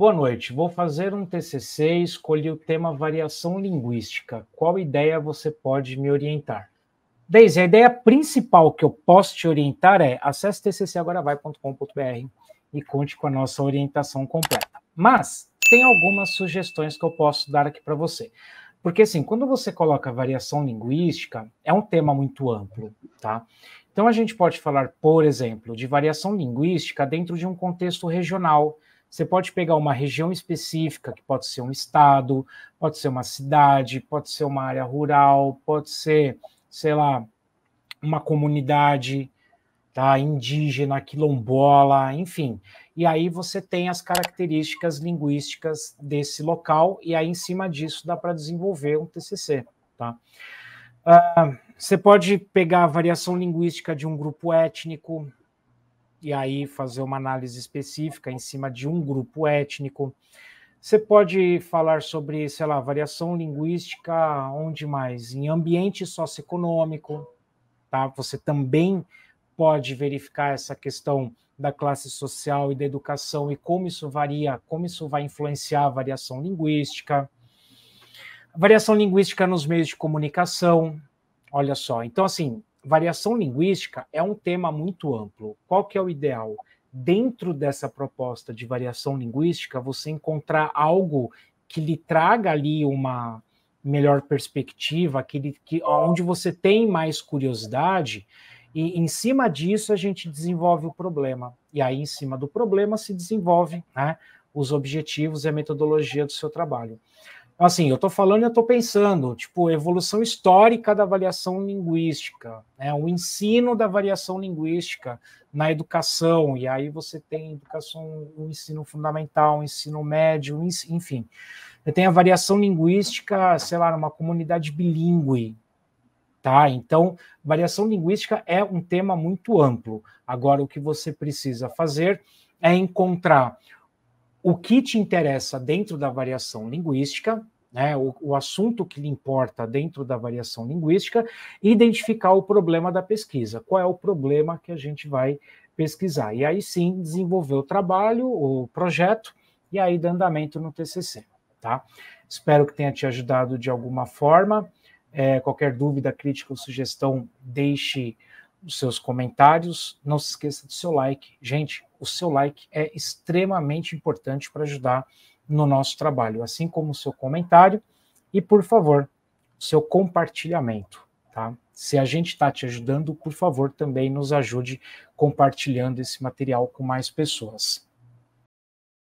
Boa noite. Vou fazer um TCC e escolhi o tema variação linguística. Qual ideia você pode me orientar? Deise, a ideia principal que eu posso te orientar é acesse tccagoravai.com.br e conte com a nossa orientação completa. Mas tem algumas sugestões que eu posso dar aqui para você. Porque assim, quando você coloca variação linguística, é um tema muito amplo, tá? Então a gente pode falar, por exemplo, de variação linguística dentro de um contexto regional, você pode pegar uma região específica, que pode ser um estado, pode ser uma cidade, pode ser uma área rural, pode ser, sei lá, uma comunidade tá, indígena, quilombola, enfim. E aí você tem as características linguísticas desse local, e aí em cima disso dá para desenvolver um TCC. Tá? Uh, você pode pegar a variação linguística de um grupo étnico, e aí fazer uma análise específica em cima de um grupo étnico. Você pode falar sobre, sei lá, variação linguística, onde mais? Em ambiente socioeconômico, tá? Você também pode verificar essa questão da classe social e da educação e como isso varia, como isso vai influenciar a variação linguística. variação linguística nos meios de comunicação, olha só. Então, assim, variação linguística é um tema muito amplo. Qual que é o ideal? Dentro dessa proposta de variação linguística, você encontrar algo que lhe traga ali uma melhor perspectiva, que, que onde você tem mais curiosidade, e em cima disso a gente desenvolve o problema. E aí, em cima do problema, se desenvolve né, os objetivos e a metodologia do seu trabalho. Então, assim, eu estou falando e eu estou pensando, tipo, evolução histórica da avaliação linguística, né? o ensino da variação linguística na educação, e aí você tem educação, o um ensino fundamental, um ensino médio, um enfim. Você tem a variação linguística, sei lá, numa comunidade bilíngue, tá? Então, variação linguística é um tema muito amplo. Agora, o que você precisa fazer é encontrar o que te interessa dentro da variação linguística, né, o, o, assunto que lhe importa dentro da variação linguística, e identificar o problema da pesquisa. Qual é o problema que a gente vai pesquisar? E aí sim desenvolver o trabalho, o projeto, e aí dar andamento no TCC. Tá? Espero que tenha te ajudado de alguma forma. É, qualquer dúvida, crítica ou sugestão, deixe os seus comentários. Não se esqueça do seu like. Gente, o seu like é extremamente importante para ajudar no nosso trabalho, assim como o seu comentário e, por favor, o seu compartilhamento, tá? Se a gente está te ajudando, por favor, também nos ajude compartilhando esse material com mais pessoas.